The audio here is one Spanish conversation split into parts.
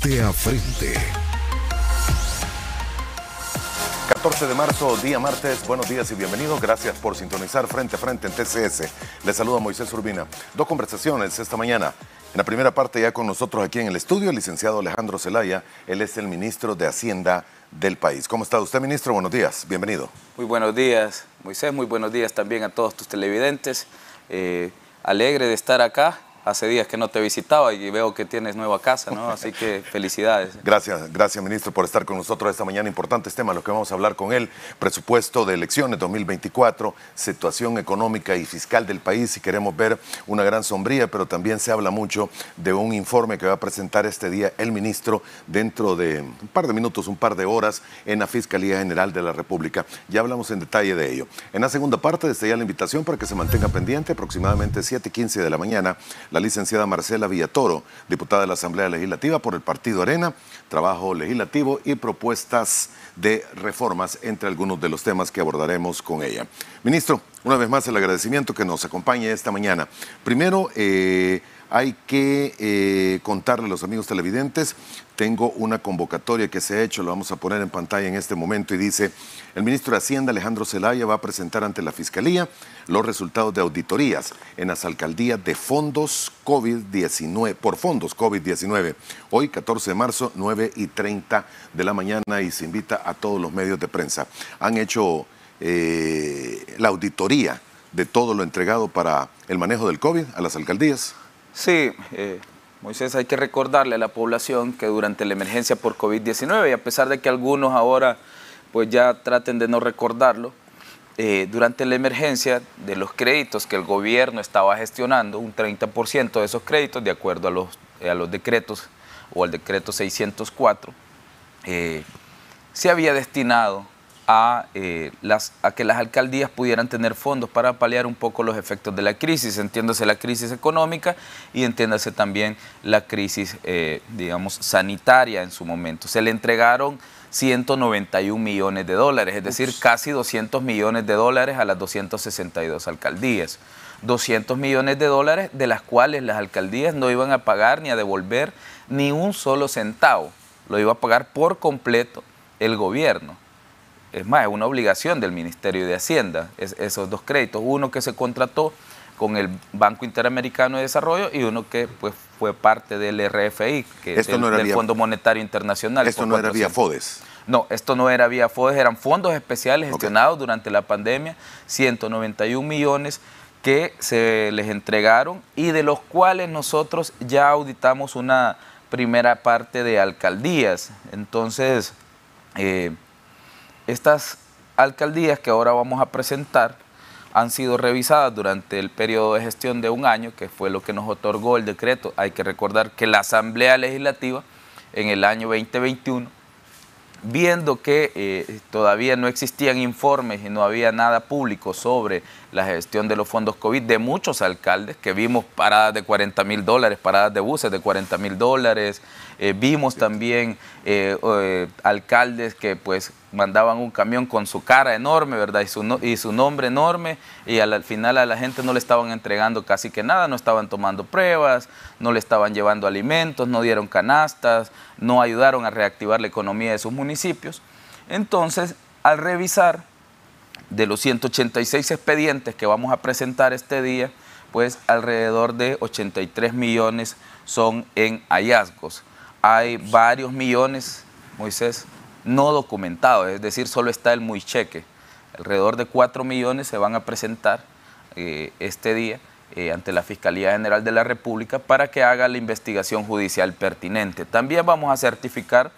Frente frente. 14 de marzo, día martes, buenos días y bienvenidos. Gracias por sintonizar frente a frente en TCS. Les a Moisés Urbina. Dos conversaciones esta mañana. En la primera parte ya con nosotros aquí en el estudio, el licenciado Alejandro Zelaya. Él es el ministro de Hacienda del país. ¿Cómo está usted, ministro? Buenos días. Bienvenido. Muy buenos días, Moisés. Muy buenos días también a todos tus televidentes. Eh, alegre de estar acá hace días que no te visitaba y veo que tienes nueva casa, ¿no? Así que felicidades. Gracias, gracias, ministro, por estar con nosotros esta mañana. Importantes temas, los que vamos a hablar con él. Presupuesto de elecciones 2024, situación económica y fiscal del país. Si queremos ver una gran sombría, pero también se habla mucho de un informe que va a presentar este día el ministro dentro de un par de minutos, un par de horas en la Fiscalía General de la República. Ya hablamos en detalle de ello. En la segunda parte, desde ya la invitación para que se mantenga pendiente, aproximadamente 7.15 de la mañana, la licenciada Marcela Villatoro, diputada de la Asamblea Legislativa por el Partido Arena, trabajo legislativo y propuestas de reformas, entre algunos de los temas que abordaremos con ella. Ministro, una vez más el agradecimiento que nos acompañe esta mañana. Primero, eh, hay que eh, contarle a los amigos televidentes, tengo una convocatoria que se ha hecho, lo vamos a poner en pantalla en este momento y dice, el ministro de Hacienda Alejandro Zelaya va a presentar ante la Fiscalía los resultados de auditorías en las alcaldías de fondos COVID-19, por fondos COVID-19. Hoy, 14 de marzo, 9 y 30 de la mañana, y se invita a todos los medios de prensa. Han hecho eh, la auditoría de todo lo entregado para el manejo del COVID a las alcaldías. Sí, eh, Moisés, hay que recordarle a la población que durante la emergencia por COVID-19, y a pesar de que algunos ahora pues ya traten de no recordarlo, eh, durante la emergencia de los créditos que el gobierno estaba gestionando, un 30% de esos créditos, de acuerdo a los, los decretos o al decreto 604, eh, se había destinado a, eh, las, a que las alcaldías pudieran tener fondos para paliar un poco los efectos de la crisis, entiéndase la crisis económica y entiéndase también la crisis, digamos, sanitaria en su momento. Se le entregaron 191 millones de dólares, es decir, casi 200 millones de dólares a las 262 alcaldías. 200 millones de dólares de las cuales las alcaldías no iban a pagar ni a devolver ni un solo centavo. Lo iba a pagar por completo el gobierno. Es más, es una obligación del Ministerio de Hacienda, esos dos créditos. Uno que se contrató con el Banco Interamericano de Desarrollo y uno que pues, fue parte del RFI, que del, Fondo Monetario Internacional. Esto no era vía FODES. No, esto no era vía FODES, eran fondos especiales gestionados durante la pandemia, 191 millones que se les entregaron y de los cuales nosotros ya auditamos una primera parte de alcaldías. Entonces, eh, estas alcaldías que ahora vamos a presentar, han sido revisadas durante el periodo de gestión de un año, que fue lo que nos otorgó el decreto. Hay que recordar que la Asamblea Legislativa en el año 2021, viendo que eh, todavía no existían informes y no había nada público sobre la gestión de los fondos COVID de muchos alcaldes, que vimos paradas de 40 mil dólares, paradas de buses de 40 mil dólares, eh, vimos también eh, eh, alcaldes que pues mandaban un camión con su cara enorme, ¿verdad? Y su, y su nombre enorme, y al, final a la gente no le estaban entregando casi que nada, no estaban tomando pruebas, no le estaban llevando alimentos, no dieron canastas, no ayudaron a reactivar la economía de sus municipios. Entonces, al revisar de los 186 expedientes que vamos a presentar este día, pues alrededor de 83 millones son en hallazgos. Hay varios millones, Moisés, no documentados, es decir, solo está el muy cheque. Alrededor de 4 millones se van a presentar eh, este día eh, ante la Fiscalía General de la República para que haga la investigación judicial pertinente. También vamos a certificar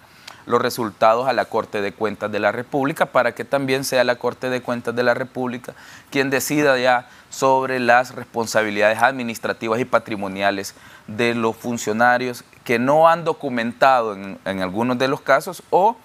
los resultados a la Corte de Cuentas de la República para que también sea la Corte de Cuentas de la República quien decida ya sobre las responsabilidades administrativas y patrimoniales de los funcionarios que no han documentado en, algunos de los casos o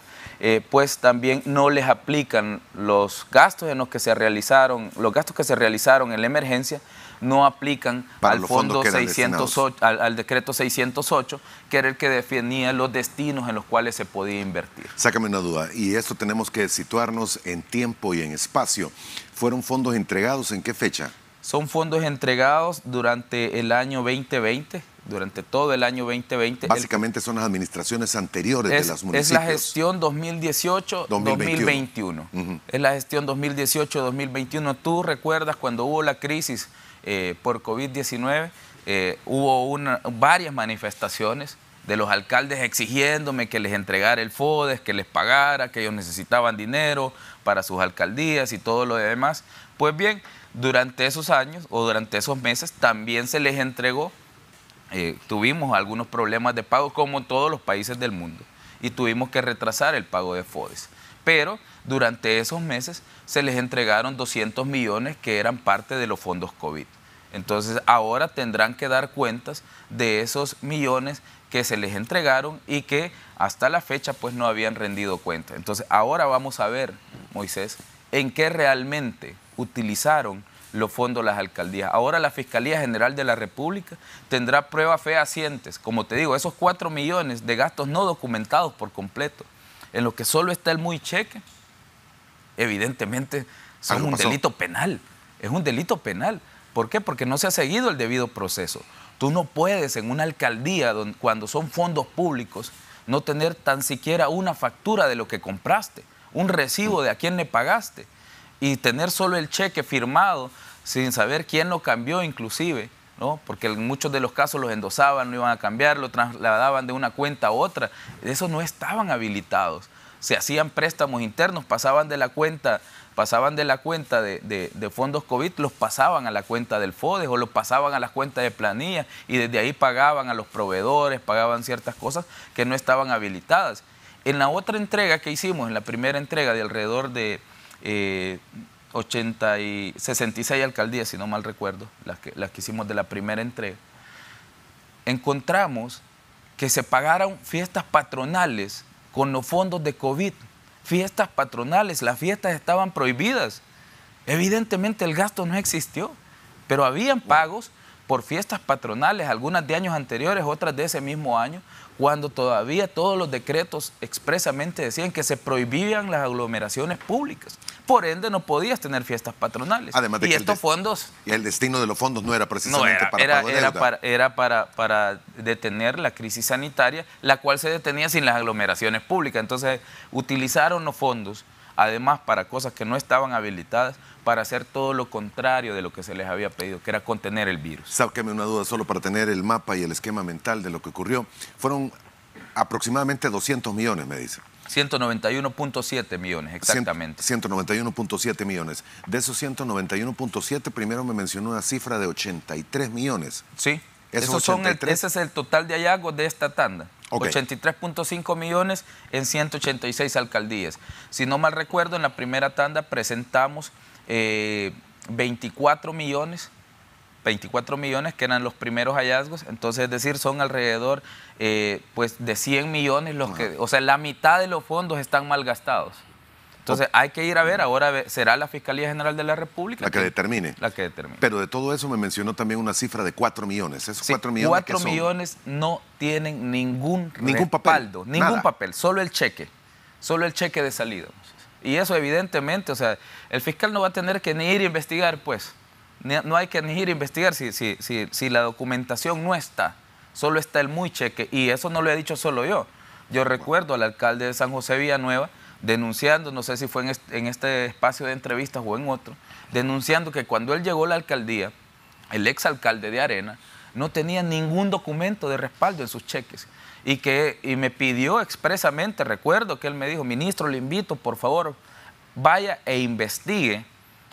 eh, pues también no les aplican los gastos en los que se realizaron, los gastos que se realizaron en la emergencia no aplican al fondo 608, al, decreto 608, que era el que definía los destinos en los cuales se podía invertir. Sácame una duda, y esto tenemos que situarnos en tiempo y en espacio. ¿Fueron fondos entregados en qué fecha? Son fondos entregados durante el año 2020, durante todo el año 2020. Básicamente son las administraciones anteriores de las municipios. Es la gestión 2018-2021. Es la gestión 2018-2021. Tú recuerdas cuando hubo la crisis eh, por COVID-19. Eh, hubo varias manifestaciones de los alcaldes exigiéndome que les entregara el FODES, que les pagara, que ellos necesitaban dinero para sus alcaldías y todo lo demás. Pues bien, durante esos años o durante esos meses también se les entregó, eh, tuvimos algunos problemas de pago como todos los países del mundo y tuvimos que retrasar el pago de FODES pero durante esos meses se les entregaron 200 millones que eran parte de los fondos COVID. Entonces ahora tendrán que dar cuentas de esos millones que se les entregaron y que hasta la fecha pues no habían rendido cuenta. Entonces ahora vamos a ver, Moisés, en qué realmente utilizaron los fondos las alcaldías. Ahora la Fiscalía General de la República tendrá pruebas fehacientes, como te digo, esos 4 millones de gastos no documentados por completo en lo que solo está el muy cheque, evidentemente es un delito penal. Es un delito penal. ¿Por qué? Porque no se ha seguido el debido proceso. Tú no puedes en una alcaldía, cuando son fondos públicos, no tener tan siquiera una factura de lo que compraste, un recibo de a quién le pagaste y tener solo el cheque firmado sin saber quién lo cambió inclusive porque en muchos de los casos los endosaban, no iban a cambiar, lo trasladaban de una cuenta a otra. Esos no estaban habilitados. Se hacían préstamos internos, pasaban de la cuenta, pasaban de la cuenta de, fondos COVID, los pasaban a la cuenta del FODES o los pasaban a las cuentas de planilla y desde ahí pagaban a los proveedores, pagaban ciertas cosas que no estaban habilitadas. En la otra entrega que hicimos, en la primera entrega de alrededor de eh, 80 y 66 alcaldías, si no mal recuerdo, las que, las que hicimos de la primera entrega, encontramos que se pagaron fiestas patronales con los fondos de COVID. Fiestas patronales, las fiestas estaban prohibidas. Evidentemente el gasto no existió, pero habían pagos por fiestas patronales, algunas de años anteriores, otras de ese mismo año, cuando todavía todos los decretos expresamente decían que se prohibían las aglomeraciones públicas. Por ende, no podías tener fiestas patronales. Además y estos fondos... Y el destino de los fondos no era precisamente para, era, Era, para, detener la crisis sanitaria, la cual se detenía sin las aglomeraciones públicas. Entonces, utilizaron los fondos además para cosas que no estaban habilitadas para hacer todo lo contrario de lo que se les había pedido, que era contener el virus. Sáqueme una duda solo para tener el mapa y el esquema mental de lo que ocurrió. Fueron aproximadamente 200 millones, me dice. 191.7 millones, exactamente. 191.7 millones. De esos 191.7, primero me mencionó una cifra de 83 millones. Sí son ese es el total de hallazgos de esta tanda. 83.5 millones en 186 alcaldías. Si no mal recuerdo, en la primera tanda presentamos 24 eh, millones 24 millones, que eran los primeros hallazgos, entonces es decir, son alrededor eh, pues de 100 millones los que, o sea, la mitad de los fondos están mal gastados. Entonces hay que ir a ver, ahora será la Fiscalía General de la República. La que, determine. La que determine. Pero de todo eso me mencionó también una cifra de cuatro millones. Esos cuatro millones. millones no tienen ningún, respaldo, ningún papel, solo el cheque, solo el cheque de salida. Y eso evidentemente, o sea, el fiscal no va a tener que ni ir a investigar, pues. no hay que ni ir a investigar si, si, si, si la documentación no está, solo está el muy cheque. Y eso no lo he dicho solo yo. Yo recuerdo al alcalde de San José Villanueva denunciando, no sé si fue en este, espacio de entrevistas o en otro, denunciando que cuando él llegó a la alcaldía, el exalcalde de Arena no tenía ningún documento de respaldo en sus cheques y que me pidió expresamente, recuerdo que él me dijo, ministro, le invito, por favor, vaya e investigue,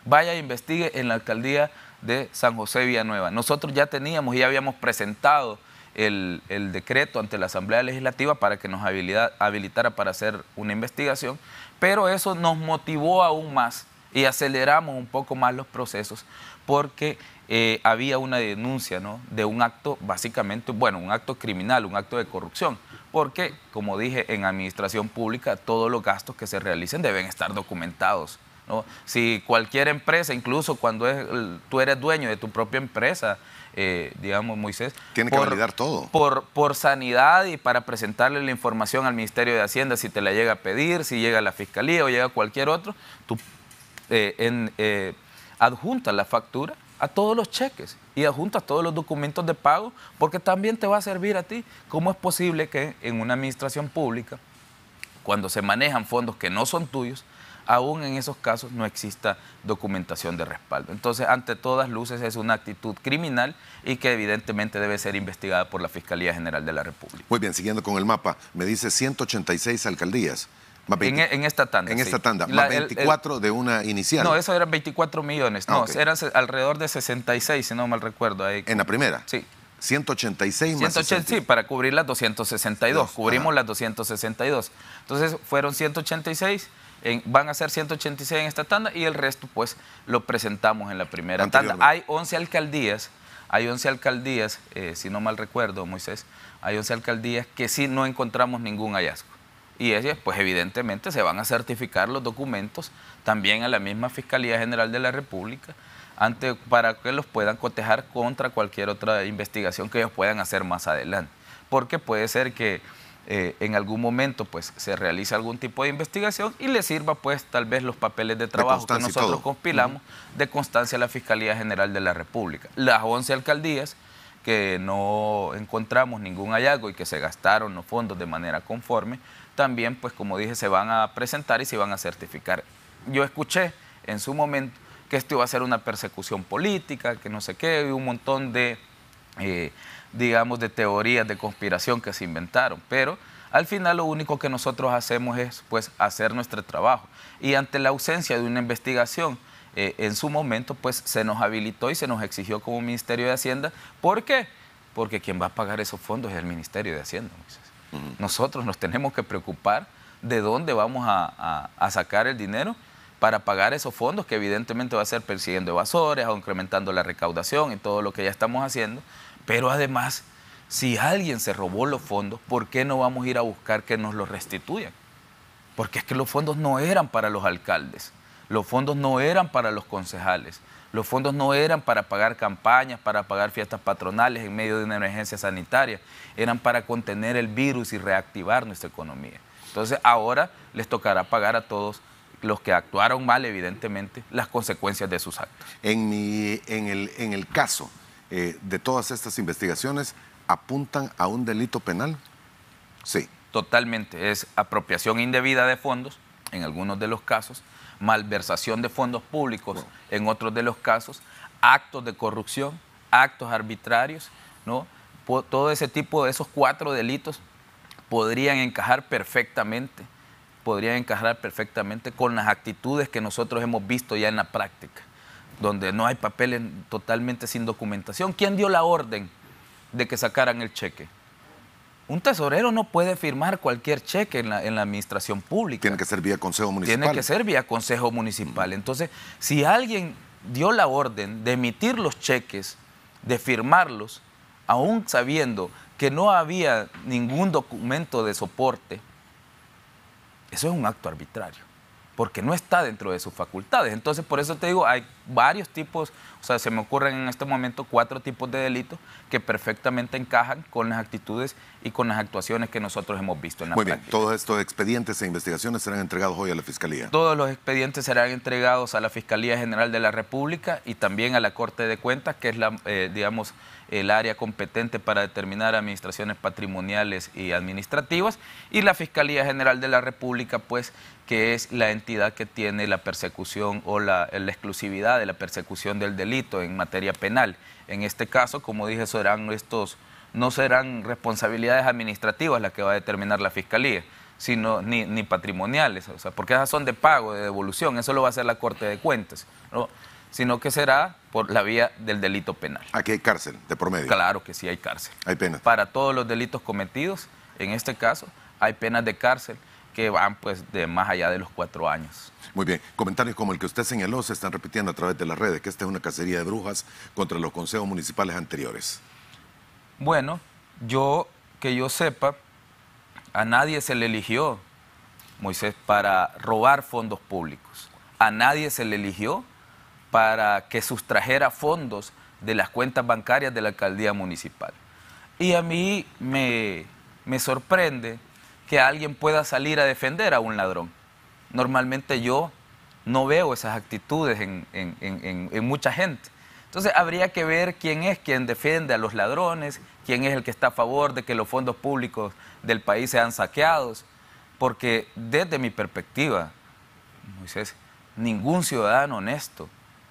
vaya e investigue en la alcaldía de San José Villanueva. Nosotros ya teníamos y ya habíamos presentado el, decreto ante la Asamblea Legislativa para que nos habilitara para hacer una investigación, pero eso nos motivó aún más y aceleramos un poco más los procesos porque eh, había una denuncia de un acto básicamente, bueno, un acto criminal, un acto de corrupción, porque como dije, en administración pública todos los gastos que se realicen deben estar documentados. ¿no? Si cualquier empresa, incluso cuando tú eres dueño de tu propia empresa, eh, digamos, Moisés. Tiene por, que validar todo. Por, por sanidad y para presentarle la información al Ministerio de Hacienda, si te la llega a pedir, si llega a la Fiscalía o llega a cualquier otro, tú eh, eh, adjuntas la factura a todos los cheques y adjuntas todos los documentos de pago, porque también te va a servir a ti. ¿Cómo es posible que en una administración pública, cuando se manejan fondos que no son tuyos, aún en esos casos no exista documentación de respaldo. Entonces, ante todas luces, es una actitud criminal y que evidentemente debe ser investigada por la Fiscalía General de la República. Muy bien, siguiendo con el mapa, me dice 186 alcaldías. E-, en, esta tanda. En esta tanda. más 24 de una inicial. No, eso eran 24 millones. No, ah, eran alrededor de 66, si no mal recuerdo. ¿En la primera? Sí. 186 más Sí, para cubrir las 262. Cubrimos las 262. Entonces fueron 186 van a ser 186 en esta tanda y el resto pues lo presentamos en la primera tanda. Hay 11 alcaldías, hay 11 alcaldías, eh, si no mal recuerdo Moisés, hay 11 alcaldías que sí no encontramos ningún hallazgo. Y ellas, pues evidentemente, se van a certificar los documentos también a la misma Fiscalía General de la República ante, para que los puedan cotejar contra cualquier otra investigación que ellos puedan hacer más adelante. Porque puede ser que eh, en algún momento pues se realice algún tipo de investigación y le sirva pues tal vez los papeles de trabajo que nosotros compilamos de constancia a la Fiscalía General de la República. Las 11 alcaldías que no encontramos ningún hallazgo y que se gastaron los fondos de manera conforme, también pues como dije se van a presentar y se van a certificar. Yo escuché en su momento que esto iba a ser una persecución política, que no sé qué, un montón de... Eh, digamos, de teorías de conspiración que se inventaron, pero al final lo único que nosotros hacemos es pues hacer nuestro trabajo. Y ante la ausencia de una investigación, eh, en su momento pues se nos habilitó y se nos exigió como Ministerio de Hacienda. ¿Por qué? Porque quien va a pagar esos fondos es el Ministerio de Hacienda. Nosotros nos tenemos que preocupar de dónde vamos a, sacar el dinero para pagar esos fondos que evidentemente va a ser persiguiendo evasores, o incrementando la recaudación y todo lo que ya estamos haciendo, pero además, si alguien se robó los fondos, ¿por qué no vamos a ir a buscar que nos los restituyan? Porque es que los fondos no eran para los alcaldes, los fondos no eran para los concejales, los fondos no eran para pagar campañas, para pagar fiestas patronales en medio de una emergencia sanitaria, eran para contener el virus y reactivar nuestra economía. Entonces ahora les tocará pagar a todos los que actuaron mal, evidentemente, las consecuencias de sus actos. En, mi, en, el, en el caso eh, de todas estas investigaciones apuntan a un delito penal? Sí. Totalmente, es apropiación indebida de fondos en algunos de los casos, malversación de fondos públicos en otros de los casos, actos de corrupción, actos arbitrarios, ¿no? Todo ese tipo de esos cuatro delitos podrían encajar perfectamente, podrían encajar perfectamente con las actitudes que nosotros hemos visto ya en la práctica donde no hay papeles totalmente sin documentación. ¿Quién dio la orden de que sacaran el cheque? Un tesorero no puede firmar cualquier cheque en la, en la, administración pública. Tiene que ser vía consejo municipal. Tiene que ser vía consejo municipal. Entonces, si alguien dio la orden de emitir los cheques, de firmarlos, aún sabiendo que no había ningún documento de soporte, eso es un acto arbitrario, porque no está dentro de sus facultades. Entonces, por eso te digo, hay varios tipos, o sea, se me ocurren en este momento cuatro tipos de delitos que perfectamente encajan con las actitudes y con las actuaciones que nosotros hemos visto en la Muy bien, todos estos expedientes e investigaciones serán entregados hoy a la Fiscalía. Todos los expedientes serán entregados a la Fiscalía General de la República y también a la Corte de Cuentas, que es la, eh, digamos, el área competente para determinar administraciones patrimoniales y administrativas, y la Fiscalía General de la República, pues, que es la entidad que tiene la persecución o la exclusividad de la persecución del delito en materia penal. En este caso, como dije, serán estos, no serán responsabilidades administrativas las que va a determinar la Fiscalía, sino ni, patrimoniales, o sea, porque esas son de pago, de devolución, eso lo va a hacer la Corte de Cuentas, ¿no? sino que será por la vía del delito penal. Aquí hay cárcel de promedio. Claro que sí hay cárcel. Hay penas. Para todos los delitos cometidos, en este caso, hay penas de cárcel que van pues de más allá de los cuatro años. Muy bien, comentarios como el que usted señaló se están repitiendo a través de las redes, que esta es una cacería de brujas contra los consejos municipales anteriores. Bueno, yo que yo sepa, a nadie se le eligió, Moisés, para robar fondos públicos. A nadie se le eligió para que sustrajera fondos de las cuentas bancarias de la alcaldía municipal. Y a mí me, me sorprende que alguien pueda salir a defender a un ladrón. Normalmente yo no veo esas actitudes en, mucha gente. Entonces habría que ver quién es quien defiende a los ladrones, quién es el que está a favor de que los fondos públicos del país sean saqueados, porque desde mi perspectiva, Moisés, ningún ciudadano honesto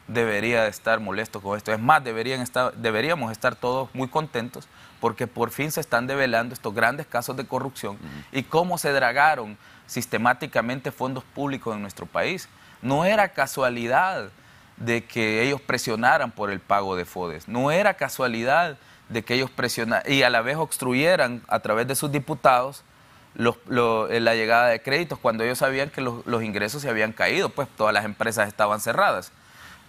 debería estar molesto con esto. Es más, deberían estar, deberíamos estar todos muy contentos porque por fin se están develando estos grandes casos de corrupción y cómo se dragaron sistemáticamente fondos públicos en nuestro país. No era casualidad de que ellos presionaran por el pago de FODES, no era casualidad de que ellos presionaran y a la vez obstruyeran a través de sus diputados eh, la llegada de créditos cuando ellos sabían que los ingresos se habían caído, pues todas las empresas estaban cerradas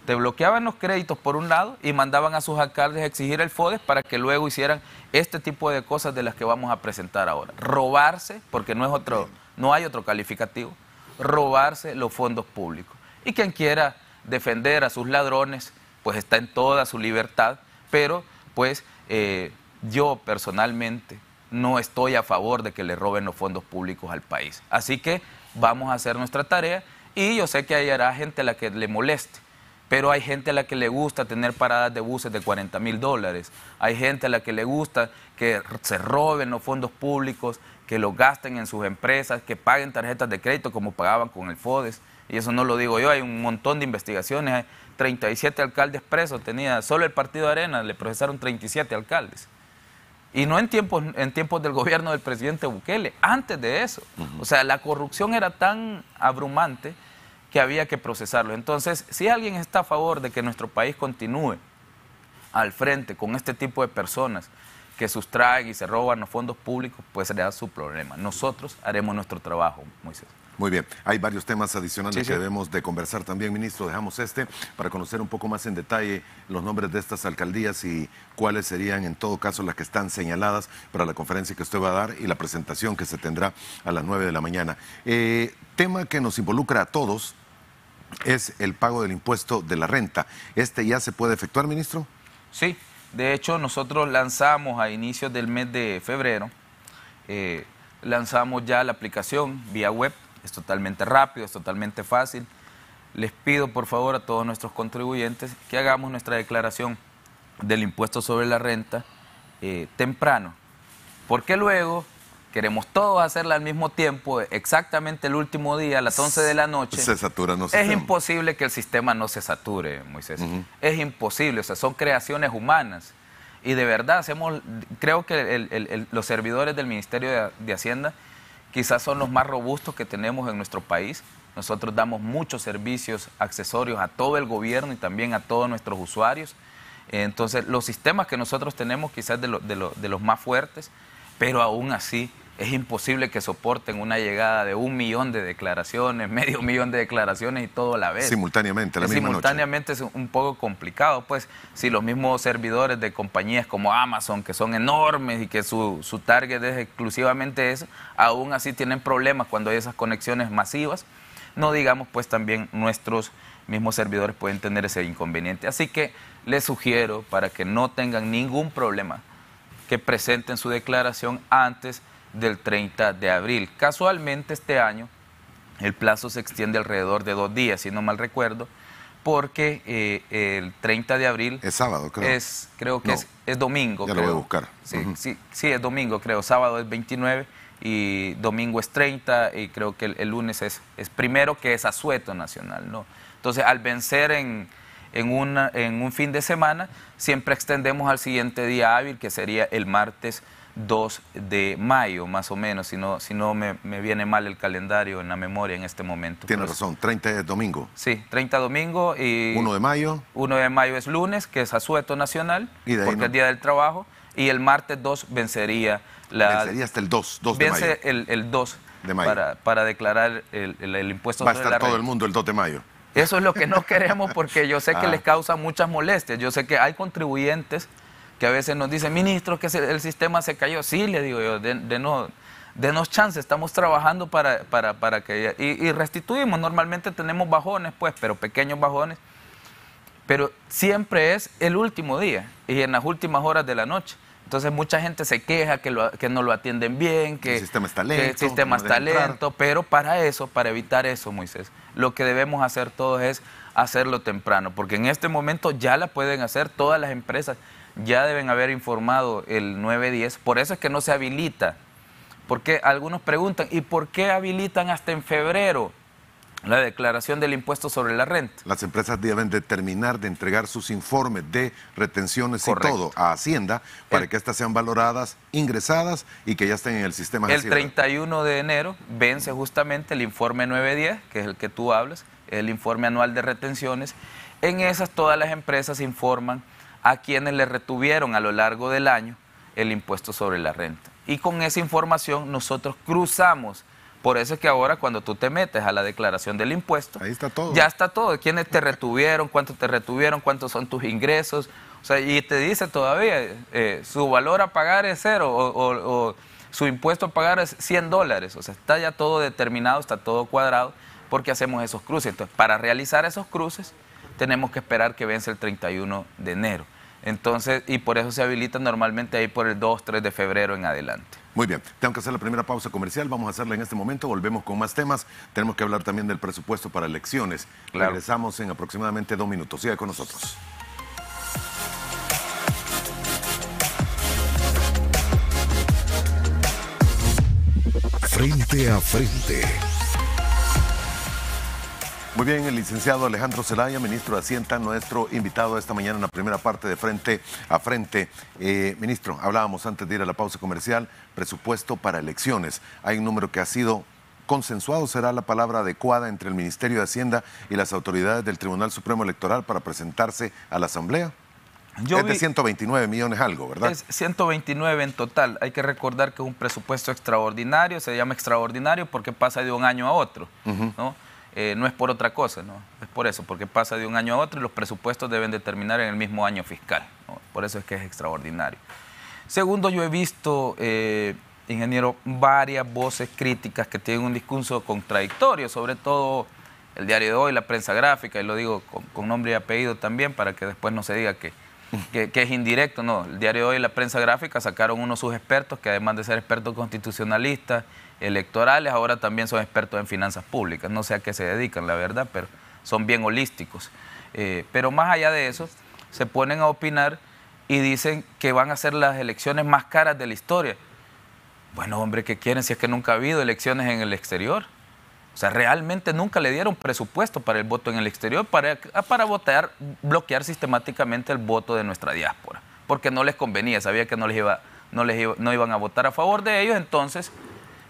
te bloqueaban los créditos por un lado y mandaban a sus alcaldes a exigir el FODES para que luego hicieran este tipo de cosas de las que vamos a presentar ahora. Robarse, porque no es otro, no hay otro calificativo, robarse los fondos públicos. Y quien quiera defender a sus ladrones, pues está en toda su libertad, pero pues eh, yo personalmente no estoy a favor de que le roben los fondos públicos al país. Así que vamos a hacer nuestra tarea y yo sé que hay gente a la que le moleste pero hay gente a la que le gusta tener paradas de buses de 40 mil dólares, hay gente a la que le gusta que se roben los fondos públicos, que los gasten en sus empresas, que paguen tarjetas de crédito como pagaban con el FODES, y eso no lo digo yo, hay un montón de investigaciones, hay 37 alcaldes presos, tenía solo el partido Arena, le procesaron 37 alcaldes. Y no en tiempos, en tiempos del gobierno del presidente Bukele, antes de eso. O sea, la corrupción era tan abrumante que había que procesarlo. Entonces, si alguien está a favor de que nuestro país continúe al frente con este tipo de personas que sustraen y se roban los fondos públicos, pues será su problema. Nosotros haremos nuestro trabajo, Moisés. Muy bien, hay varios temas adicionales que debemos de conversar también, ministro. Dejamos este para conocer un poco más en detalle los nombres de estas alcaldías y cuáles serían en todo caso las que están señaladas para la conferencia que usted va a dar y la presentación que se tendrá a las 9 de la mañana. Eh, tema que nos involucra a todos, es el pago del impuesto de la renta. ¿Este ya se puede efectuar, ministro? Sí, de hecho nosotros lanzamos a inicios del mes de febrero, eh, lanzamos ya la aplicación vía web, es totalmente rápido, es totalmente fácil. Les pido por favor a todos nuestros contribuyentes que hagamos nuestra declaración del impuesto sobre la renta eh, temprano, porque luego queremos todos hacerla al mismo tiempo, exactamente el último día, a las 11 de la noche. Se satura, no Es imposible que el sistema no se sature, Moisés. Es imposible, o sea, son creaciones humanas. Y de verdad, hacemos, creo que los servidores del Ministerio de, Hacienda quizás son los más robustos que tenemos en nuestro país. Nosotros damos muchos servicios accesorios a todo el gobierno y también a todos nuestros usuarios. Entonces, los sistemas que nosotros tenemos quizás de, de los más fuertes, pero aún así es imposible que soporten una llegada de un millón de declaraciones, medio millón de declaraciones y todo a la vez. Simultáneamente, la Simultáneamente es un poco complicado, pues, si los mismos servidores de compañías como Amazon, que son enormes y que su, su target es exclusivamente eso, aún así tienen problemas cuando hay esas conexiones masivas. No digamos, pues, también nuestros mismos servidores pueden tener ese inconveniente. Así que les sugiero, para que no tengan ningún problema, que presenten su declaración antes del 30 de abril. Casualmente este año el plazo se extiende alrededor de dos días, si no mal recuerdo, porque eh, el 30 de abril... Es sábado, creo. Es, creo que es, domingo. Ya creo. lo voy a buscar. Sí, sí, es domingo, creo. Sábado es 29 y domingo es 30 y creo que el, lunes es, es, primero que es asueto nacional. ¿no? Entonces, al vencer en, en un fin de semana, siempre extendemos al siguiente día hábil, que sería el martes 2 de mayo, más o menos, si no, si no me, viene mal el calendario en la memoria en este momento. tiene pues, razón, 30 es domingo. Sí, 30 domingo y... 1 de mayo. 1 de mayo es lunes, que es asueto nacional, ¿Y porque es Día del Trabajo, y el martes 2 vencería la... Vencería hasta el 2, 2 de mayo. El, el 2 de mayo. Para, declarar el, el, impuesto. Va a estar todo el mundo el 2 de mayo. Eso es lo que no queremos porque yo sé que ah. les causa muchas molestias. Yo sé que hay contribuyentes que a veces nos dicen, ministro, que el sistema se cayó. Sí, le digo yo, denos chance, estamos trabajando para, para, que... Y, y, restituimos, normalmente tenemos bajones, pues, pero pequeños bajones, pero siempre es el último día y en las últimas horas de la noche. Entonces mucha gente se queja que, no lo atienden bien, que el sistema está lento, está lento pero para eso, para evitar eso, Moisés, lo que debemos hacer todos es hacerlo temprano, porque en este momento ya la pueden hacer todas las empresas ya deben haber informado el 910. Por eso es que no se habilita. Porque algunos preguntan, ¿y por qué habilitan hasta en febrero la declaración del impuesto sobre la renta? Las empresas deben determinar de entregar sus informes de retenciones y todo a Hacienda para que éstas sean valoradas, ingresadas y que ya estén en el sistema. El 31 de enero vence justamente el informe 910, que es el que tú hablas, el informe anual de retenciones. En esas todas las empresas informan a quienes le retuvieron a lo largo del año el impuesto sobre la renta. Y con esa información nosotros cruzamos. Por eso es que ahora cuando tú te metes a la declaración del impuesto, Ahí ya está todo. ¿Quiénes te retuvieron? ¿Cuánto te retuvieron? ¿Cuántos son tus ingresos? O sea, y te dice todavía, eh, su valor a pagar es cero o su impuesto a pagar es 100 dólares. O sea, está ya todo determinado, está todo cuadrado, porque hacemos esos cruces. Entonces, para realizar esos cruces, tenemos que esperar que vence el 31 de enero. Entonces, y por eso se habilita normalmente ahí por el 2, 3 de febrero en adelante. Muy bien, tengo que hacer la primera pausa comercial, vamos a hacerla en este momento, volvemos con más temas, tenemos que hablar también del presupuesto para elecciones. Regresamos en aproximadamente dos minutos, siga con nosotros. Frente a frente muy bien, el licenciado Alejandro Zelaya, ministro de Hacienda, nuestro invitado esta mañana en la primera parte de Frente a Frente. Eh, ministro, hablábamos antes de ir a la pausa comercial, presupuesto para elecciones. Hay un número que ha sido consensuado, será la palabra adecuada entre el Ministerio de Hacienda y las autoridades del Tribunal Supremo Electoral para presentarse a la Asamblea. Yo es de 129 millones algo, ¿verdad? Es 129 en total. Hay que recordar que es un presupuesto extraordinario, se llama extraordinario porque pasa de un año a otro. ¿no? Eh, no es por otra cosa, ¿no? es por eso, porque pasa de un año a otro y los presupuestos deben determinar terminar en el mismo año fiscal. Por eso es que es extraordinario. Segundo, yo he visto, eh, ingeniero, varias voces críticas que tienen un discurso contradictorio, sobre todo el diario de hoy, la prensa gráfica, y lo digo con, nombre y apellido también para que después no se diga que, que, es indirecto, no. El diario de hoy, la prensa gráfica, sacaron uno de sus expertos, que además de ser expertos constitucionalistas electorales, ahora también son expertos en finanzas públicas. No sé a qué se dedican, la verdad, pero son bien holísticos. Eh, pero más allá de eso, se ponen a opinar y dicen que van a ser las elecciones más caras de la historia. Bueno, hombre, ¿qué quieren si es que nunca ha habido elecciones en el exterior? O sea, realmente nunca le dieron presupuesto para el voto en el exterior, para, ah, para votar, bloquear sistemáticamente el voto de nuestra diáspora, porque no les convenía, sabía que no les iba, no les no iban a votar a favor de ellos, entonces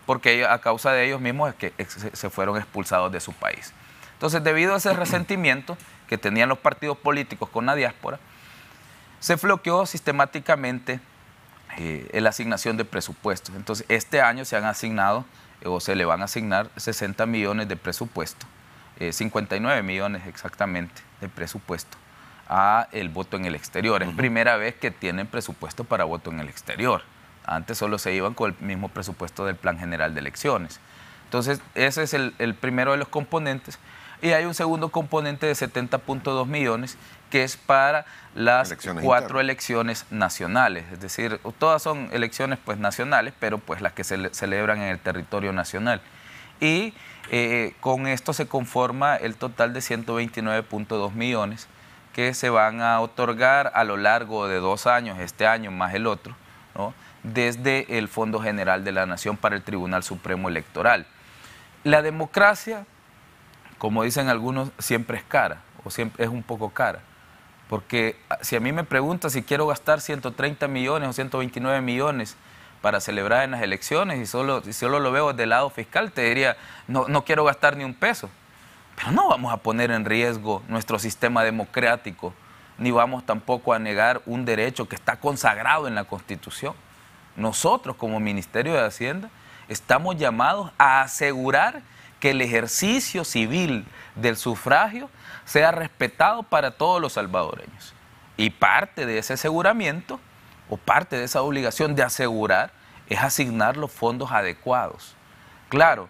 porque a causa de ellos mismos es que se fueron expulsados de su país. Entonces, debido a ese resentimiento que tenían los partidos políticos con la diáspora, se floqueó sistemáticamente eh, la asignación de presupuestos. Entonces, este año se han asignado eh, o se le van a asignar 60 millones de presupuesto, 59 eh, millones exactamente de presupuesto a el voto en el exterior. Es primera vez que tienen presupuesto para voto en el exterior. Antes solo se iban con el mismo presupuesto del Plan General de Elecciones. Entonces, ese es el, primero de los componentes. Y hay un segundo componente de 70.2 millones que es para las cuatro elecciones nacionales. Es decir, todas son elecciones pues, nacionales, pero pues las que se celebran en el territorio nacional. Y eh, con esto se conforma el total de 129.2 millones que se van a otorgar a lo largo de dos años, este año más el otro, ¿no? desde el Fondo General de la Nación para el Tribunal Supremo Electoral. La democracia, como dicen algunos, siempre es cara o siempre es un poco cara. Porque ah, si a mí me pregunta si quiero gastar 130 millones o 129 millones para celebrar en las elecciones y solo, solo lo veo del lado fiscal, te diría, no, no quiero gastar ni un peso. Pero no vamos a poner en riesgo nuestro sistema democrático, ni vamos tampoco a negar un derecho que está consagrado en la Constitución nosotros como Ministerio de Hacienda estamos llamados a asegurar que el ejercicio civil del sufragio sea respetado para todos los salvadoreños. Y parte de ese aseguramiento o parte de esa obligación de asegurar es asignar los fondos adecuados. Claro,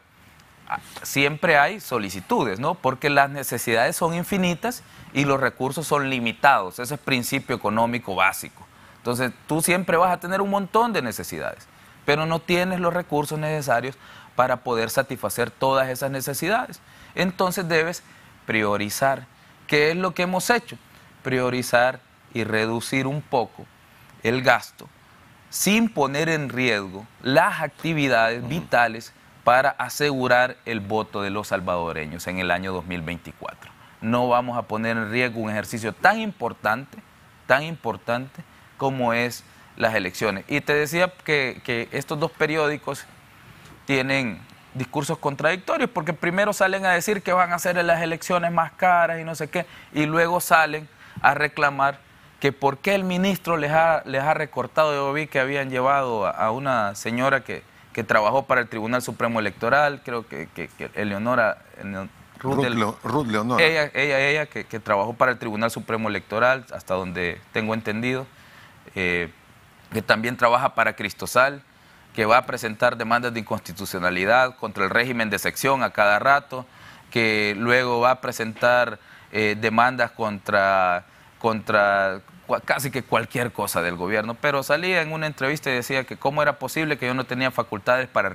siempre hay solicitudes, ¿no? Porque las necesidades son infinitas y los recursos son limitados. Ese es principio económico básico. Entonces tú siempre vas a tener un montón de necesidades, pero no tienes los recursos necesarios para poder satisfacer todas esas necesidades. Entonces debes priorizar. ¿Qué es lo que hemos hecho? Priorizar y reducir un poco el gasto sin poner en riesgo las actividades vitales para asegurar el voto de los salvadoreños en el año 2024. No vamos a poner en riesgo un ejercicio tan importante, tan importante cómo es las elecciones. Y te decía que, estos dos periódicos tienen discursos contradictorios, porque primero salen a decir que van a hacer las elecciones más caras y no sé qué, y luego salen a reclamar que por qué el ministro les ha, les ha recortado. Yo vi que habían llevado a, una señora que, trabajó para el Tribunal Supremo Electoral, creo que, Eleonora... Eh, Ruth, Leonora. Ella, ella, ella que trabajó para el Tribunal Supremo Electoral, hasta donde tengo entendido. Eh, que también trabaja para Cristosal, que va a presentar demandas de inconstitucionalidad contra el régimen de sección a cada rato, que luego va a presentar eh, demandas contra, contra casi que cualquier cosa del gobierno, pero salía en una entrevista y decía que cómo era posible que yo no tenía facultades para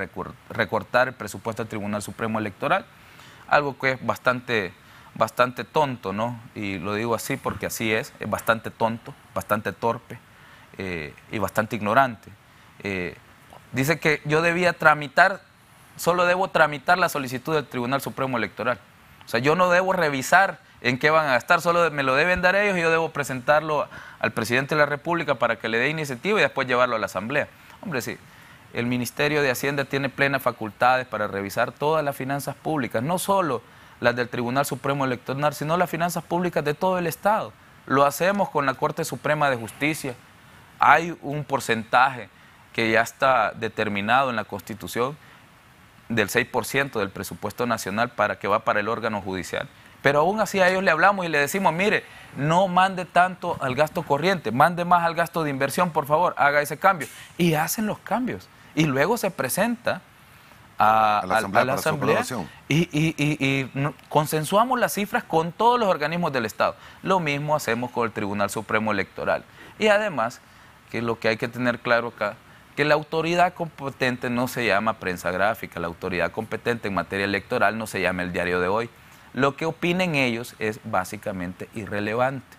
recortar el presupuesto del Tribunal Supremo Electoral, algo que es bastante, bastante tonto, ¿no? Y lo digo así porque así es, es bastante tonto, bastante torpe. Eh, y bastante ignorante. Eh, dice que yo debía tramitar, solo debo tramitar la solicitud del Tribunal Supremo Electoral. O sea, yo no debo revisar en qué van a gastar, solo me lo deben dar ellos y yo debo presentarlo al presidente de la República para que le dé iniciativa y después llevarlo a la Asamblea. Hombre, sí, el Ministerio de Hacienda tiene plenas facultades para revisar todas las finanzas públicas, no solo las del Tribunal Supremo Electoral, sino las finanzas públicas de todo el Estado. Lo hacemos con la Corte Suprema de Justicia, hay un porcentaje que ya está determinado en la Constitución del 6% del presupuesto nacional para que va para el órgano judicial. Pero aún así a ellos le hablamos y le decimos, mire, no mande tanto al gasto corriente, mande más al gasto de inversión, por favor, haga ese cambio. Y hacen los cambios. Y luego se presenta a, la Asamblea, y, y, consensuamos las cifras con todos los organismos del Estado. Lo mismo hacemos con el Tribunal Supremo Electoral. Y además que es lo que hay que tener claro acá, que la autoridad competente no se llama prensa gráfica, la autoridad competente en materia electoral no se llama el diario de hoy. Lo que opinen ellos es básicamente irrelevante.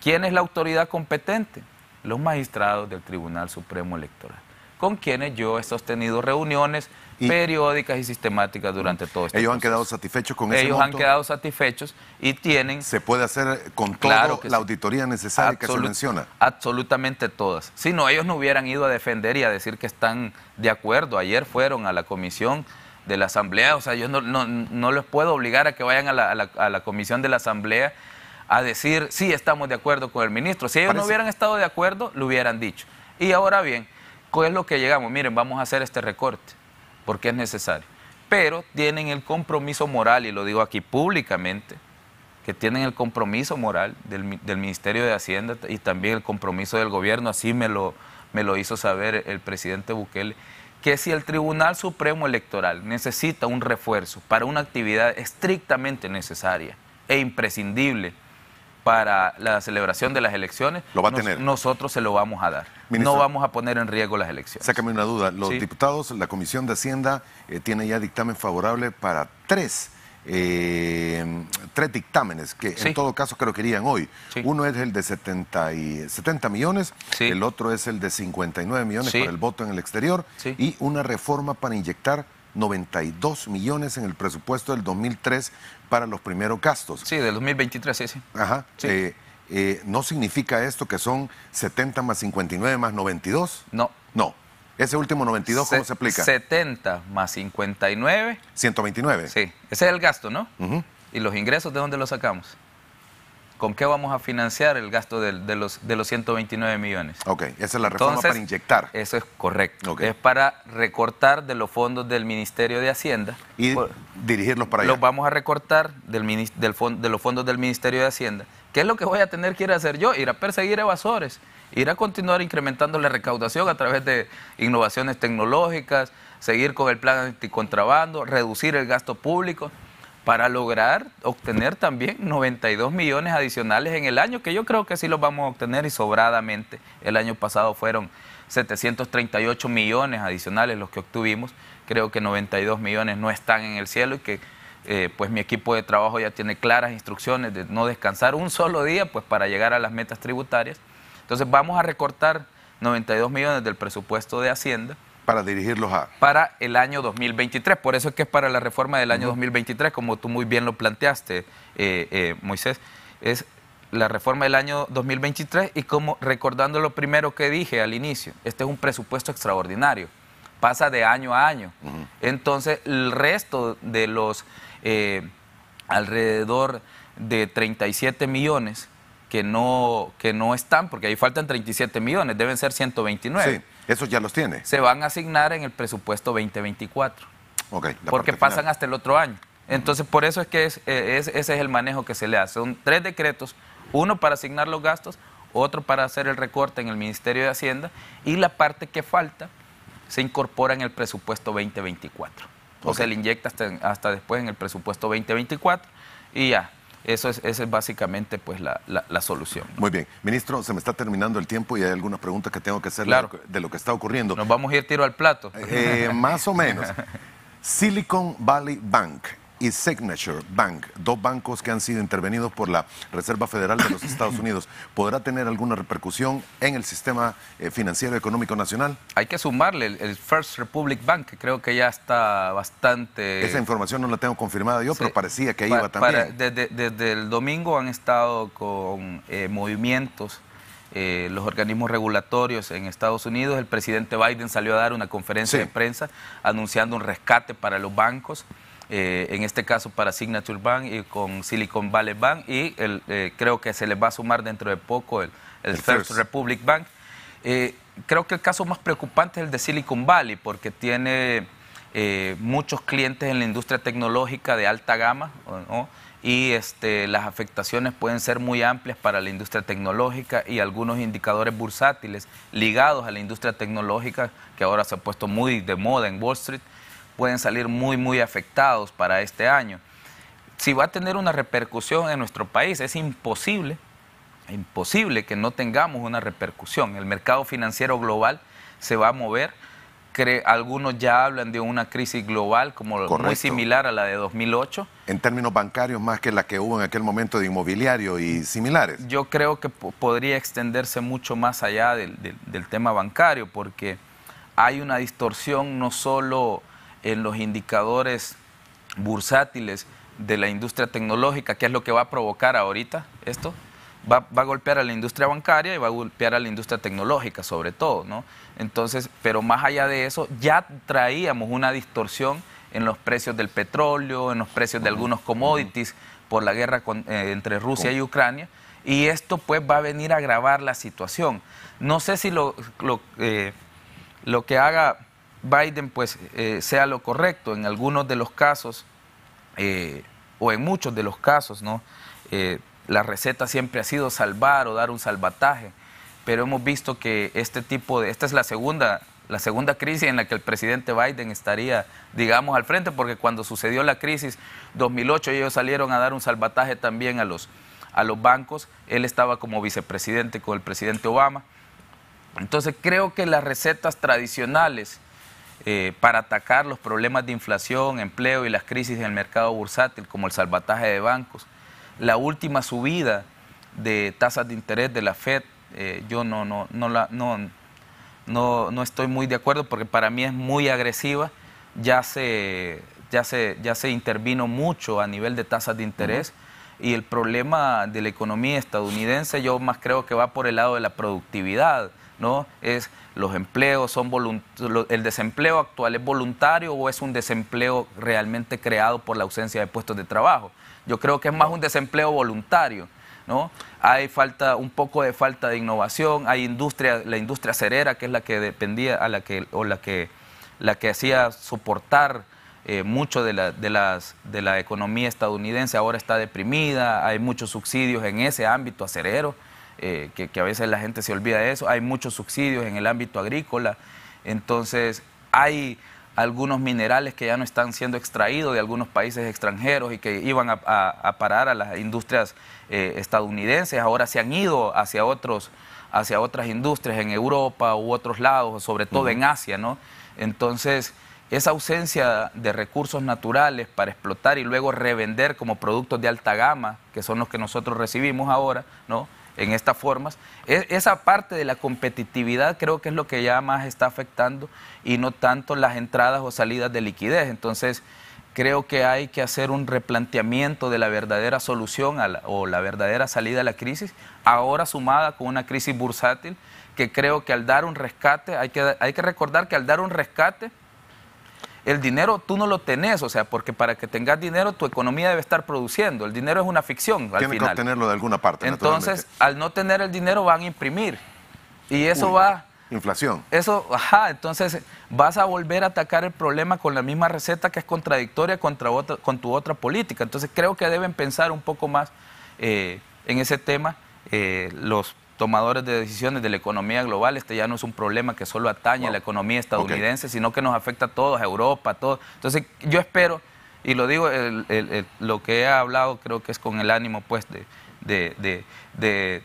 ¿Quién es la autoridad competente? Los magistrados del Tribunal Supremo Electoral con quienes yo he sostenido reuniones periódicas y sistemáticas durante todo este Ellos han quedado satisfechos con Ellos Ellos han quedado satisfechos y tienen... Se puede hacer con claro la auditoría necesaria que se menciona. Absolutamente todas. Si no, ellos no hubieran ido a defender y a decir que están de acuerdo. Ayer fueron a la comisión de la asamblea, o sea, yo no, les puedo obligar a que vayan a la, comisión de la asamblea a decir, sí, estamos de acuerdo con el ministro. Si ellos no hubieran estado de acuerdo, lo hubieran dicho. Y ahora bien, es lo que llegamos? Miren, vamos a hacer este recorte porque es necesario. Pero tienen el compromiso moral, y lo digo aquí públicamente, que tienen el compromiso moral del, Ministerio de Hacienda y también el compromiso del gobierno, así me lo, me lo hizo saber el presidente Bukele, que si el Tribunal Supremo Electoral necesita un refuerzo para una actividad estrictamente necesaria e imprescindible para la celebración de las elecciones, nosotros se lo vamos a dar. no vamos a poner en riesgo las elecciones. Sácame una duda. Los diputados, la Comisión de Hacienda eh, tiene ya dictamen favorable para tres. Eh, tres dictámenes que en todo caso creo que irían hoy. Uno es el de 70, millones, el otro es el de 59 millones por el voto en el exterior y una reforma para inyectar 92 millones en el presupuesto del 2003 para los primeros gastos. Sí, del 2023, sí, sí. Ajá. Eh, eh, ¿No significa esto que son 70 más 59 más 92? No. No. Ese último 92, ¿cómo se aplica? 70 más 59. 129. Sí, ese es el gasto, ¿no? ¿Y los ingresos de dónde los sacamos? ¿Con qué vamos a financiar el gasto de, los, de los 129 millones? Ok, esa es la reforma Entonces, para inyectar. Eso es correcto. Es para recortar de los fondos del Ministerio de Hacienda. Y dirigirlos para allá. Los vamos a recortar del, del, de los fondos del Ministerio de Hacienda. ¿Qué es lo que voy a tener que ir a hacer yo? Ir a perseguir evasores, ir a continuar incrementando la recaudación a través de innovaciones tecnológicas, seguir con el plan anticontrabando, reducir el gasto público para lograr obtener también 92 millones adicionales en el año, que yo creo que sí los vamos a obtener y sobradamente. El año pasado fueron 738 millones adicionales los que obtuvimos. Creo que 92 millones no están en el cielo y que eh, pues mi equipo de trabajo ya tiene claras instrucciones de no descansar un solo día pues para llegar a las metas tributarias. Entonces vamos a recortar 92 millones del presupuesto de Hacienda para dirigirlos a. Para el año 2023. Por eso es que es para la reforma del año 2023, como tú muy bien lo planteaste, eh, eh, Moisés. Es la reforma del año 2023 y como recordando lo primero que dije al inicio, este es un presupuesto extraordinario, pasa de año a año. Entonces, el resto de los eh, alrededor de 37 millones que no, que no están, porque ahí faltan 37 millones, deben ser 129. Sí. ¿Esos ya los tiene? Se van a asignar en el presupuesto 2024. Ok. porque pasan hasta el otro año. Entonces, por eso es que eh, ese es el manejo que se le hace. Son tres decretos, uno para asignar los gastos, otro para hacer el recorte en el Ministerio de Hacienda y la parte que falta se incorpora en el presupuesto 2024. O se le inyecta hasta después en el presupuesto 2024 y ya, eso es, esa es básicamente pues, la, solución. Muy bien. Ministro, se me está terminando el tiempo y hay algunas preguntas que tengo que hacer de lo que está ocurriendo. Nos vamos a ir tiro al plato. Eh, eh, más o menos. Silicon Valley Bank y Signature Bank, dos bancos que han sido intervenidos por la Reserva Federal de los Estados Unidos. ¿Podrá tener alguna repercusión en el sistema eh, financiero económico nacional? Hay que sumarle el, First Republic Bank, que creo que ya está bastante... Esa información no la tengo confirmada yo, pero parecía que iba también. desde, el domingo han estado con eh, movimientos. Eh, los organismos regulatorios en Estados Unidos. El presidente Biden salió a dar una conferencia de prensa anunciando un rescate para los bancos. Eh, en este caso para Signature Bank y con Silicon Valley Bank y eh, creo que se les va a sumar dentro de poco el, First, Republic Bank. Eh, creo que el caso más preocupante es el de Silicon Valley porque tiene muchos clientes en la industria tecnológica de alta gama y este, las afectaciones pueden ser muy amplias para la industria tecnológica y algunos indicadores bursátiles ligados a la industria tecnológica que ahora se ha puesto muy de moda en Wall Street pueden salir muy, muy afectados para este año. Si va a tener una repercusión en nuestro país, es imposible, imposible que no tengamos una repercusión. El mercado financiero global se va a mover. algunos ya hablan de una crisis global como muy similar a la de 2008. En términos bancarios más que la que hubo en aquel momento de inmobiliario y similares. Yo creo que podría extenderse mucho más allá del tema bancario porque hay una distorsión no solo en los indicadores bursátiles de la industria tecnológica, que es lo que va a provocar ahorita esto, va, a golpear a la industria bancaria y va a golpear a la industria tecnológica sobre todo, ¿no? Entonces, pero más allá de eso, ya traíamos una distorsión en los precios del petróleo, en los precios de algunos commodities por la guerra eh, entre Rusia y Ucrania, y esto pues va a venir a agravar la situación. No sé si lo, lo, eh, lo que haga Biden pues eh, sea lo correcto en algunos de los casos eh, o en muchos de los casos, ¿no? Eh, la receta siempre ha sido salvar o dar un salvataje, pero hemos visto que este tipo de, esta es la segunda, la segunda crisis en la que el presidente Biden estaría, digamos, al frente, porque cuando sucedió la crisis 2008 ellos salieron a dar un salvataje también a los, a los bancos, él estaba como vicepresidente con el presidente Obama. Entonces creo que las recetas tradicionales eh, para atacar los problemas de inflación, empleo y las crisis del mercado bursátil, como el salvataje de bancos. La última subida de tasas de interés de la Fed, eh, yo no, no, no, la, no, no, no estoy muy de acuerdo porque para mí es muy agresiva. Ya se, ya se, ya se intervino mucho a nivel de tasas de interés. Y el problema de la economía estadounidense yo más creo que va por el lado de la productividad es los empleos, son el desempleo actual es voluntario o es un desempleo realmente creado por la ausencia de puestos de trabajo. Yo creo que es más un desempleo voluntario. ¿No? Hay falta, un poco de falta de innovación, hay industria, la industria cerera, que es la que dependía, a la que, o la que, la que hacía soportar eh, mucho de, las, de la economía estadounidense, ahora está deprimida, hay muchos subsidios en ese ámbito acerero, eh, que, a veces la gente se olvida de eso. Hay muchos subsidios en el ámbito agrícola, entonces hay algunos minerales que ya no están siendo extraídos de algunos países extranjeros y que iban a, parar a las industrias eh, estadounidenses, ahora se han ido hacia, otros, hacia otras industrias en Europa u otros lados, sobre todo en Asia, ¿no? Entonces, esa ausencia de recursos naturales para explotar y luego revender como productos de alta gama, que son los que nosotros recibimos ahora, ¿no? en estas formas. E, esa parte de la competitividad creo que es lo que ya más está afectando y no tanto las entradas o salidas de liquidez. Entonces, creo que hay que hacer un replanteamiento de la verdadera solución o la verdadera salida a la crisis, ahora sumada con una crisis bursátil, que creo que al dar un rescate, hay que recordar que al dar un rescate, el dinero tú no lo tenés, o sea, porque para que tengas dinero tu economía debe estar produciendo. El dinero es una ficción. Al Tiene que obtenerlo de alguna parte. Entonces, al no tener el dinero van a imprimir. Y eso va... Inflación. Eso, ajá, entonces vas a volver a atacar el problema con la misma receta que es contradictoria contra otra, con tu otra política. Entonces creo que deben pensar un poco más eh, en ese tema eh, los tomadores de decisiones de la economía global. Este ya no es un problema que solo atañe a la economía estadounidense, sino que nos afecta a todos, a Europa, a todos. Entonces, yo espero, y lo digo, lo que he hablado creo que es con el ánimo, pues, de, de, de, de,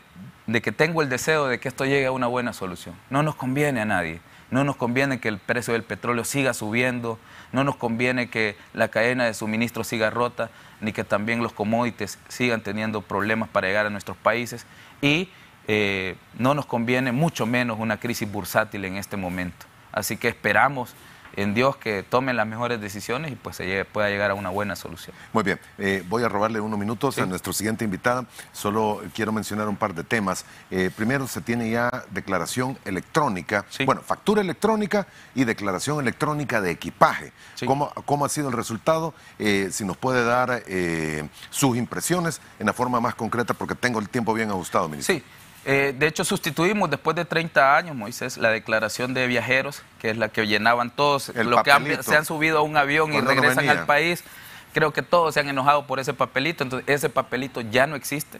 de que tengo el deseo de que esto llegue a una buena solución. No nos conviene a nadie. No nos conviene que el precio del petróleo siga subiendo, no nos conviene que la cadena de suministro siga rota, ni que también los commodities sigan teniendo problemas para llegar a nuestros países. Y eh, no nos conviene, mucho menos una crisis bursátil en este momento. Así que esperamos en Dios que tomen las mejores decisiones y pues se pueda llegar a una buena solución. Muy bien, eh, voy a robarle unos minutos a nuestro siguiente invitada. Solo quiero mencionar un par de temas. Eh, primero, se tiene ya declaración electrónica, bueno, factura electrónica y declaración electrónica de equipaje. ¿Cómo, ha sido el resultado? si nos puede dar sus impresiones en la forma más concreta, porque tengo el tiempo bien ajustado, ministro. Sí. Eh, de hecho, sustituimos después de 30 años, Moisés, la declaración de viajeros, que es la que llenaban todos los que se han subido a un avión y regresan al país. Creo que todos se han enojado por ese papelito, entonces ese papelito ya no existe.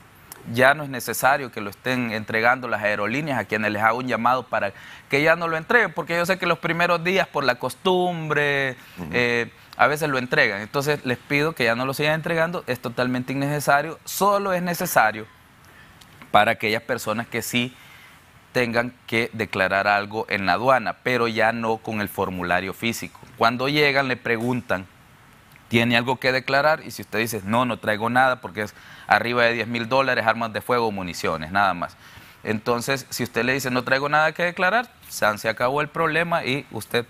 Ya no es necesario que lo estén entregando las aerolíneas a quienes les hago un llamado para que ya no lo entreguen, porque yo sé que los primeros días, por la costumbre, eh, a veces lo entregan. Entonces les pido que ya no lo sigan entregando, es totalmente innecesario, solo es necesario para aquellas personas que sí tengan que declarar algo en la aduana, pero ya no con el formulario físico. Cuando llegan le preguntan, ¿tiene algo que declarar? Y si usted dice, no, no traigo nada porque es arriba de 10 mil dólares, armas de fuego, municiones, nada más. Entonces, si usted le dice, no traigo nada que declarar, se acabó el problema y usted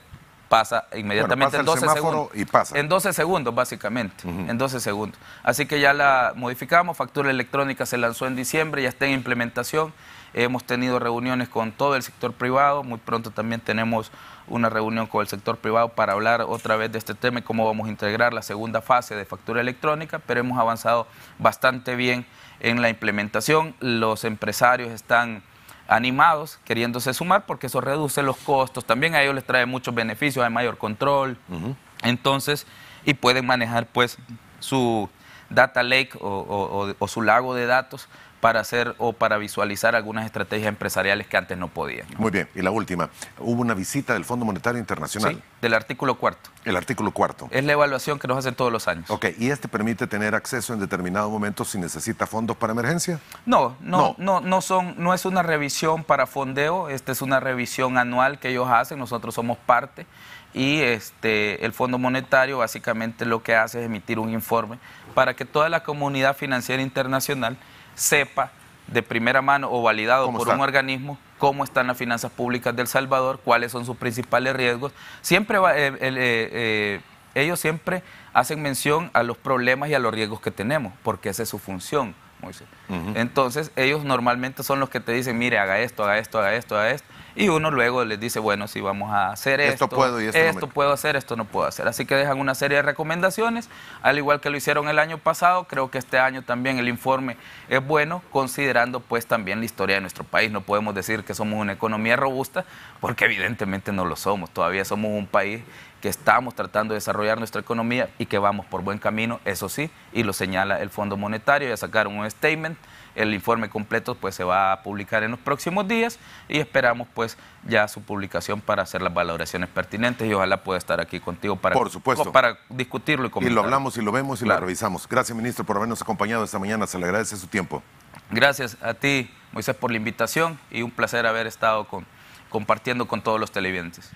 pasa inmediatamente en 12 segundos. Y pasa. En 12 segundos, básicamente. En 12 segundos. Así que ya la modificamos. Factura electrónica se lanzó en diciembre, ya está en implementación. Hemos tenido reuniones con todo el sector privado. Muy pronto también tenemos una reunión con el sector privado para hablar otra vez de este tema y cómo vamos a integrar la segunda fase de factura electrónica, pero hemos avanzado bastante bien en la implementación. Los empresarios están animados queriéndose sumar porque eso reduce los costos. También a ellos les trae muchos beneficios, hay mayor control. Entonces, y pueden manejar pues su data lake o su lago de datos para hacer o para visualizar algunas estrategias empresariales que antes no podían. Muy bien, y la última, hubo una visita del Fondo Monetario Internacional. Sí, del artículo cuarto. El artículo cuarto. Es la evaluación que nos hacen todos los años. Ok, ¿y este permite tener acceso en determinado momento si necesita fondos para emergencia? No, no, no, no, son, no es una revisión para fondeo, esta es una revisión anual que ellos hacen, nosotros somos parte y este, el Fondo Monetario básicamente lo que hace es emitir un informe para que toda la comunidad financiera internacional sepa de primera mano o validado por un organismo cómo están las finanzas públicas del Salvador, cuáles son sus principales riesgos. Siempre eh, eh, eh, ellos siempre hacen mención a los problemas y a los riesgos que tenemos, porque esa es su función. Entonces, ellos normalmente son los que te dicen, mire, haga esto, haga esto, haga esto, haga esto. Y uno luego les dice, bueno, si vamos a hacer esto, esto puedo, y esto, puedo hacer, esto no puedo hacer. Así que dejan una serie de recomendaciones, al igual que lo hicieron el año pasado, creo que este año también el informe es bueno, considerando pues también la historia de nuestro país. No podemos decir que somos una economía robusta, porque evidentemente no lo somos, todavía somos un país que estamos tratando de desarrollar nuestra economía y que vamos por buen camino, eso sí, y lo señala el Fondo Monetario, ya sacaron un statement el informe completo pues se va a publicar en los próximos días y esperamos pues ya su publicación para hacer las valoraciones pertinentes y ojalá pueda estar aquí contigo para, para discutirlo y comentarlo. Y lo hablamos y lo vemos y lo revisamos. Gracias, ministro, por habernos acompañado esta mañana. Se le agradece su tiempo. Gracias a ti, Moisés, por la invitación y un placer haber estado con, compartiendo con todos los televidentes.